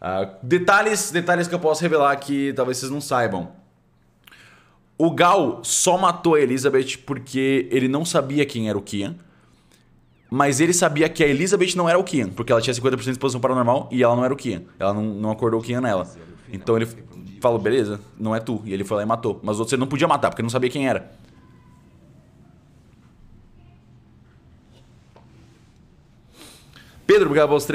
Uh, detalhes, detalhes que eu posso revelar que talvez vocês não saibam. O Gal só matou a Elizabeth porque ele não sabia quem era o Kian. Mas ele sabia que a Elizabeth não era o Kian, porque ela tinha 50% de exposição paranormal e ela não era o Kian. Ela não, não acordou o Kian nela. Então ele falou, beleza, não é tu. E ele foi lá e matou. Mas os outros ele não podia matar, porque não sabia quem era. Pedro, obrigado aos três.